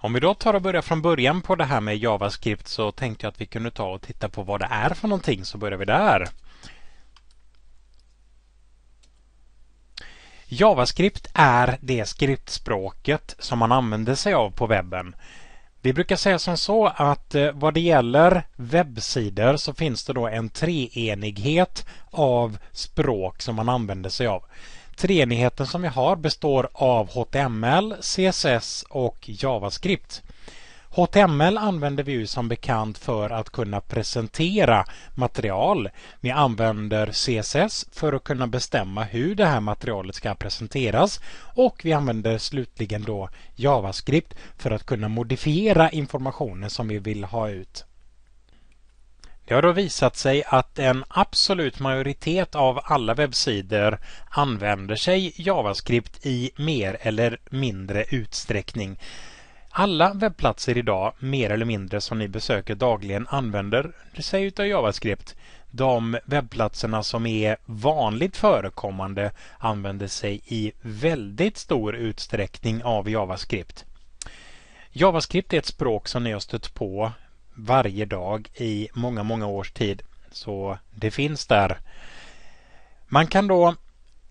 Om vi då tar och börjar från början på det här med JavaScript så tänkte jag att vi kunde ta och titta på vad det är för någonting så börjar vi där. JavaScript är det skriptspråket som man använder sig av på webben. Vi brukar säga som så att eh, vad det gäller webbsidor så finns det då en treenighet av språk som man använder sig av treenigheten som vi har består av HTML, CSS och JavaScript. HTML använder vi ju som bekant för att kunna presentera material. Vi använder CSS för att kunna bestämma hur det här materialet ska presenteras och vi använder slutligen då JavaScript för att kunna modifiera informationen som vi vill ha ut. Det har då visat sig att en absolut majoritet av alla webbsidor använder sig JavaScript i mer eller mindre utsträckning. Alla webbplatser idag, mer eller mindre som ni besöker dagligen, använder sig utav JavaScript. De webbplatserna som är vanligt förekommande använder sig i väldigt stor utsträckning av JavaScript. JavaScript är ett språk som ni har stött på varje dag i många, många års tid. Så det finns där. Man kan då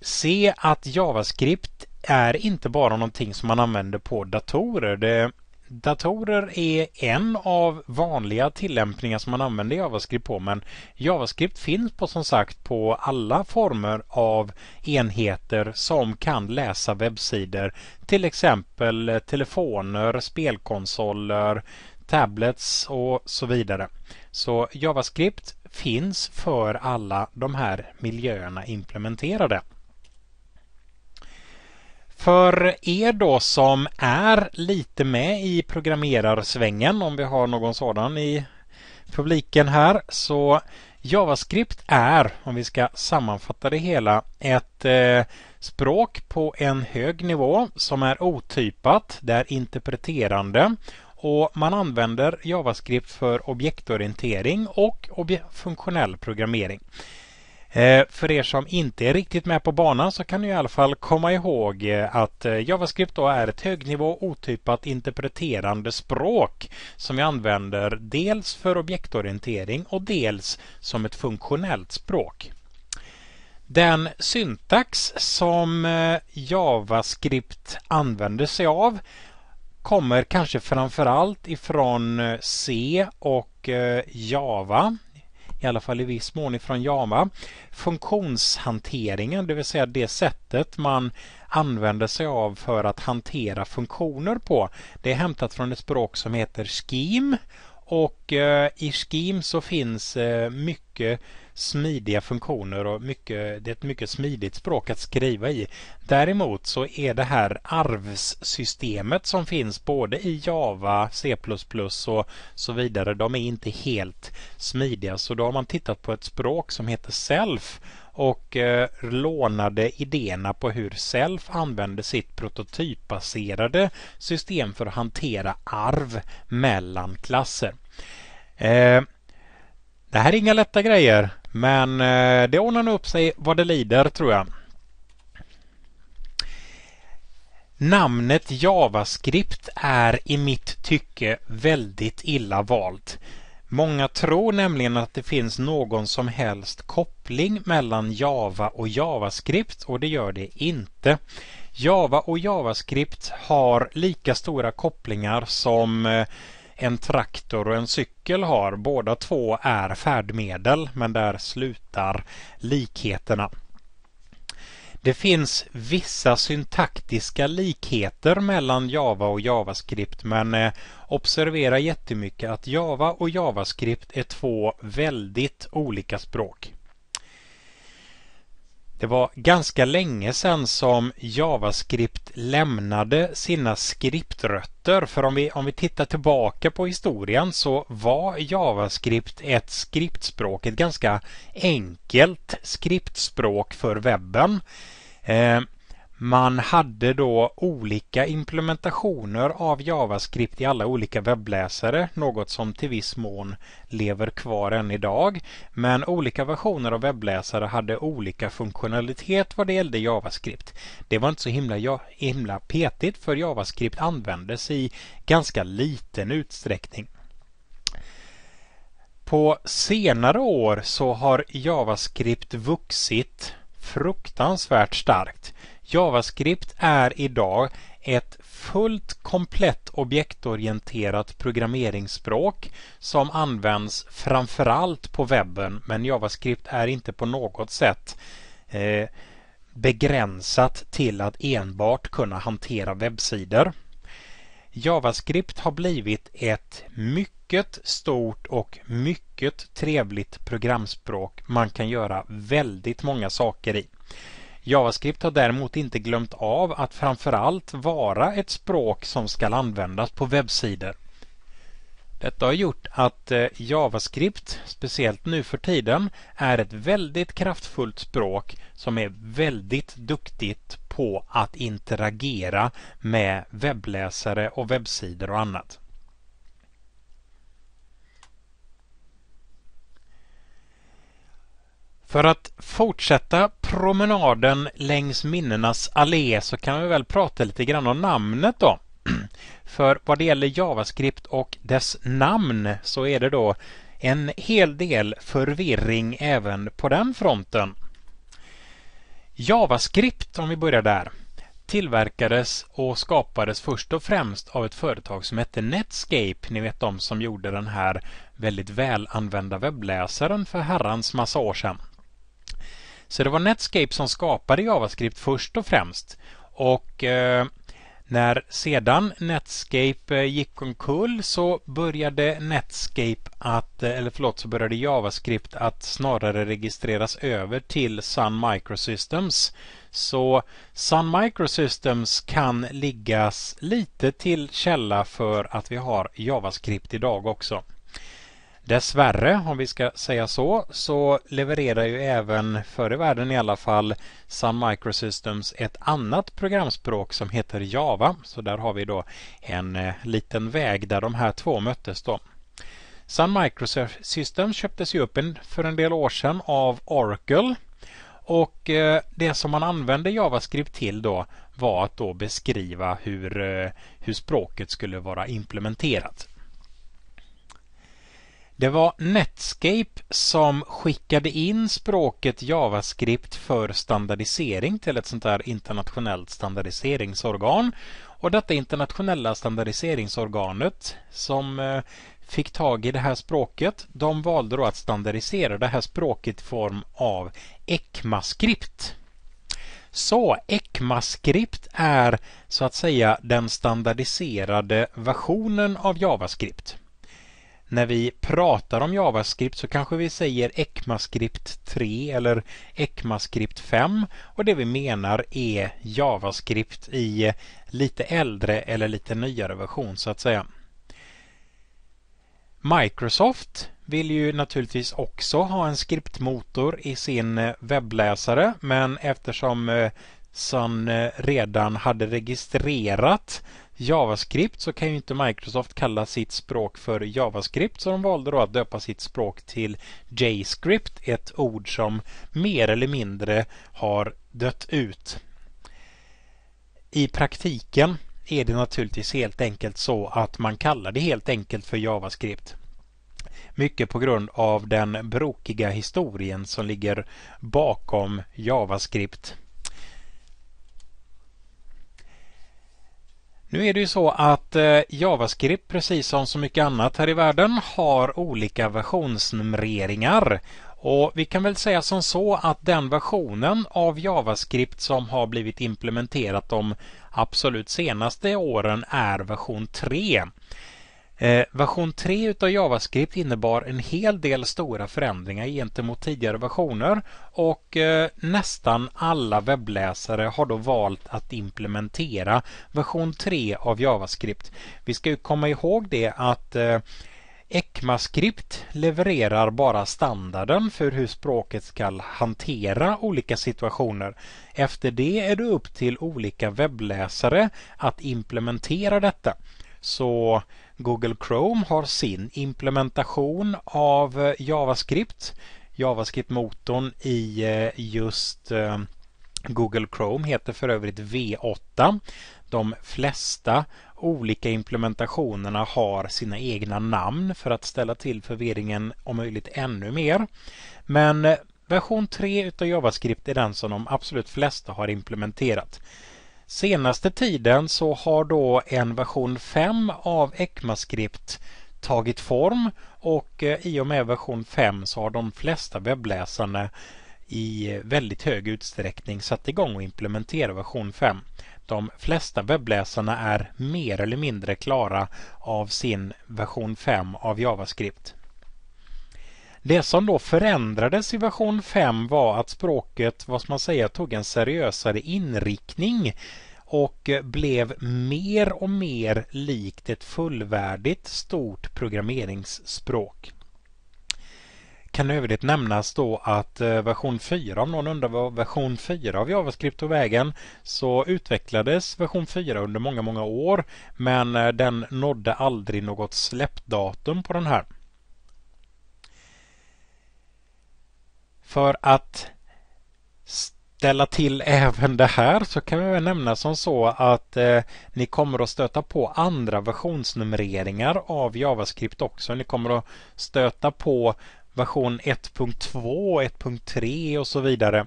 se att JavaScript är inte bara någonting som man använder på datorer. Det, datorer är en av vanliga tillämpningar som man använder JavaScript på men JavaScript finns på som sagt på alla former av enheter som kan läsa webbsidor. Till exempel telefoner, spelkonsoler, tablets och så vidare. Så JavaScript finns för alla de här miljöerna implementerade. För er då som är lite med i programmerarsvängen, om vi har någon sådan i publiken här, så JavaScript är, om vi ska sammanfatta det hela, ett eh, språk på en hög nivå som är otypat, det är interpreterande och man använder JavaScript för objektorientering och obje funktionell programmering. Eh, för er som inte är riktigt med på banan så kan ni i alla fall komma ihåg eh, att eh, JavaScript då är ett högnivå otypat interpreterande språk som vi använder dels för objektorientering och dels som ett funktionellt språk. Den syntax som JavaScript använder sig av kommer kanske framförallt ifrån eh, C och eh, Java i alla fall i viss mån ifrån Java. Funktionshanteringen, det vill säga det sättet man använder sig av för att hantera funktioner på, det är hämtat från ett språk som heter Scheme och eh, i Scheme så finns eh, mycket smidiga funktioner och mycket, det är ett mycket smidigt språk att skriva i. Däremot så är det här arvssystemet som finns både i Java, C++ och så vidare, de är inte helt smidiga. Så då har man tittat på ett språk som heter Self och eh, lånade idéerna på hur Self använde sitt prototypbaserade system för att hantera arv mellan klasser. Eh, det här är inga lätta grejer men eh, det ordnar nog upp sig vad det lider tror jag. Namnet JavaScript är i mitt tycke väldigt illa valt. Många tror nämligen att det finns någon som helst koppling mellan Java och JavaScript och det gör det inte. Java och JavaScript har lika stora kopplingar som eh, en traktor och en cykel har. Båda två är färdmedel men där slutar likheterna. Det finns vissa syntaktiska likheter mellan Java och JavaScript men eh, observera jättemycket att Java och JavaScript är två väldigt olika språk. Det var ganska länge sedan som JavaScript lämnade sina skriptrötter för om vi, om vi tittar tillbaka på historien så var JavaScript ett skriptspråk, ett ganska enkelt skriptspråk för webben. Eh, man hade då olika implementationer av JavaScript i alla olika webbläsare, något som till viss mån lever kvar än idag. Men olika versioner av webbläsare hade olika funktionalitet vad det gällde JavaScript. Det var inte så himla, himla petigt för JavaScript användes i ganska liten utsträckning. På senare år så har JavaScript vuxit fruktansvärt starkt. JavaScript är idag ett fullt komplett objektorienterat programmeringsspråk som används framförallt på webben men JavaScript är inte på något sätt eh, begränsat till att enbart kunna hantera webbsidor. JavaScript har blivit ett mycket mycket stort och mycket trevligt programspråk man kan göra väldigt många saker i. JavaScript har däremot inte glömt av att framförallt vara ett språk som ska användas på webbsidor. Detta har gjort att eh, JavaScript, speciellt nu för tiden, är ett väldigt kraftfullt språk som är väldigt duktigt på att interagera med webbläsare och webbsidor och annat. För att fortsätta promenaden längs minnenas allé så kan vi väl prata lite grann om namnet då. För vad det gäller JavaScript och dess namn så är det då en hel del förvirring även på den fronten. JavaScript, om vi börjar där, tillverkades och skapades först och främst av ett företag som hette Netscape. Ni vet de som gjorde den här väldigt välanvända webbläsaren för herrans massa år sedan. Så det var Netscape som skapade JavaScript först och främst. Och eh, när sedan Netscape eh, gick omkull så började Netscape att, eh, eller förlåt, så började JavaScript att snarare registreras över till Sun Microsystems. Så Sun Microsystems kan liggas lite till källa för att vi har JavaScript idag också. Dessvärre, om vi ska säga så, så levererar ju även förr i världen i alla fall Sun Microsystems ett annat programspråk som heter Java. Så där har vi då en eh, liten väg där de här två möttes då. Sun Microsystems köptes ju upp för en del år sedan av Oracle och eh, det som man använde JavaScript till då var att då beskriva hur, eh, hur språket skulle vara implementerat. Det var Netscape som skickade in språket JavaScript för standardisering till ett sånt där internationellt standardiseringsorgan. Och detta internationella standardiseringsorganet som eh, fick tag i det här språket, de valde då att standardisera det här språket i form av ECMAScript. Så ECMAScript är så att säga den standardiserade versionen av JavaScript när vi pratar om JavaScript så kanske vi säger ECMAScript 3 eller ECMAScript 5 och det vi menar är JavaScript i lite äldre eller lite nyare version så att säga. Microsoft vill ju naturligtvis också ha en skriptmotor i sin eh, webbläsare men eftersom eh, Sun eh, redan hade registrerat JavaScript så kan ju inte Microsoft kalla sitt språk för JavaScript så de valde då att döpa sitt språk till JScript, ett ord som mer eller mindre har dött ut. I praktiken är det naturligtvis helt enkelt så att man kallar det helt enkelt för JavaScript. Mycket på grund av den brokiga historien som ligger bakom JavaScript. Nu är det ju så att eh, JavaScript, precis som så mycket annat här i världen, har olika versionsnumreringar. Och vi kan väl säga som så att den versionen av JavaScript som har blivit implementerat de absolut senaste åren är version 3. Eh, version 3 utav JavaScript innebar en hel del stora förändringar gentemot tidigare versioner och eh, nästan alla webbläsare har då valt att implementera version 3 av JavaScript. Vi ska ju komma ihåg det att eh, ECMAScript levererar bara standarden för hur språket ska hantera olika situationer. Efter det är det upp till olika webbläsare att implementera detta. Så Google Chrome har sin implementation av eh, JavaScript. JavaScript-motorn i eh, just eh, Google Chrome heter för övrigt V8. De flesta olika implementationerna har sina egna namn för att ställa till förvirringen om möjligt ännu mer. Men version 3 utav JavaScript är den som de absolut flesta har implementerat. Senaste tiden så har då en version 5 av ECMAScript tagit form och eh, i och med version 5 så har de flesta webbläsarna i väldigt hög utsträckning satt igång och implementera version 5. De flesta webbläsarna är mer eller mindre klara av sin version 5 av JavaScript. Det som då förändrades i version 5 var att språket, vad ska man säga, tog en seriösare inriktning och eh, blev mer och mer likt ett fullvärdigt stort programmeringsspråk. Kan övrigt nämnas då att eh, version 4, om någon undrar vad version 4 av JavaScript tog vägen, så utvecklades version 4 under många, många år men eh, den nådde aldrig något släppdatum på den här. För att ställa till även det här så kan vi väl nämna som så att eh, ni kommer att stöta på andra versionsnumreringar av JavaScript också. Ni kommer att stöta på version 1.2, 1.3 och så vidare.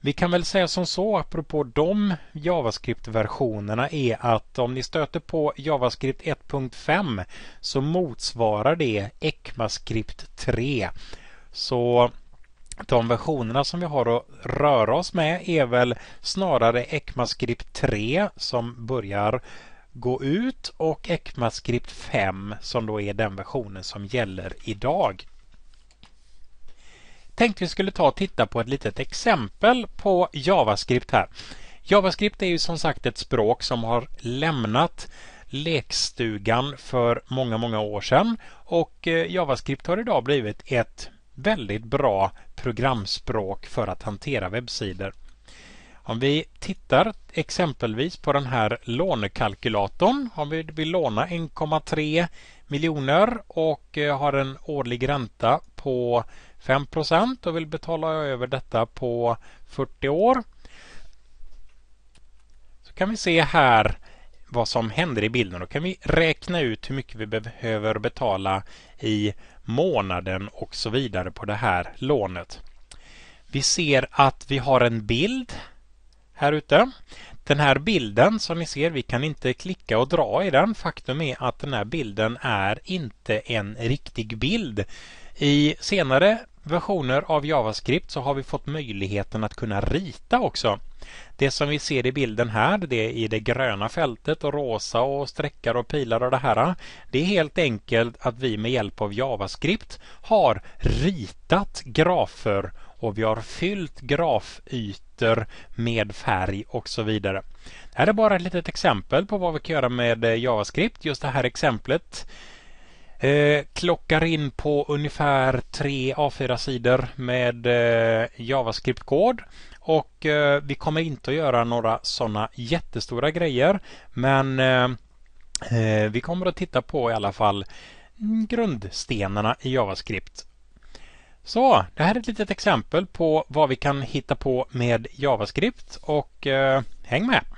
Vi kan väl säga som så apropå de JavaScript-versionerna är att om ni stöter på JavaScript 1.5 så motsvarar det ECMAScript 3. Så de versionerna som vi har att röra oss med är väl snarare ECMAScript 3 som börjar gå ut och ECMAScript 5 som då är den versionen som gäller idag. Tänkte vi skulle ta och titta på ett litet exempel på JavaScript här. JavaScript är ju som sagt ett språk som har lämnat lekstugan för många, många år sedan och eh, JavaScript har idag blivit ett väldigt bra programspråk för att hantera webbsidor. Om vi tittar exempelvis på den här lånekalkylatorn. Om vi vill låna 1,3 miljoner och eh, har en årlig ränta på 5 och vill betala över detta på 40 år. Så kan vi se här vad som händer i bilden. Då kan vi räkna ut hur mycket vi behöver betala i månaden och så vidare på det här lånet. Vi ser att vi har en bild här ute. Den här bilden som ni ser, vi kan inte klicka och dra i den. Faktum är att den här bilden är inte en riktig bild. I senare versioner av JavaScript så har vi fått möjligheten att kunna rita också. Det som vi ser i bilden här, det är i det gröna fältet och rosa och streckar och pilar och det här. Det är helt enkelt att vi med hjälp av JavaScript har ritat grafer och vi har fyllt grafytor med färg och så vidare. Det här är bara ett litet exempel på vad vi kan göra med eh, JavaScript. Just det här exemplet Eh, klockar in på ungefär tre A4-sidor med eh, JavaScript-kod. Och eh, vi kommer inte att göra några sådana jättestora grejer. Men eh, eh, vi kommer att titta på i alla fall grundstenarna i JavaScript. Så, det här är ett litet exempel på vad vi kan hitta på med JavaScript och häng med!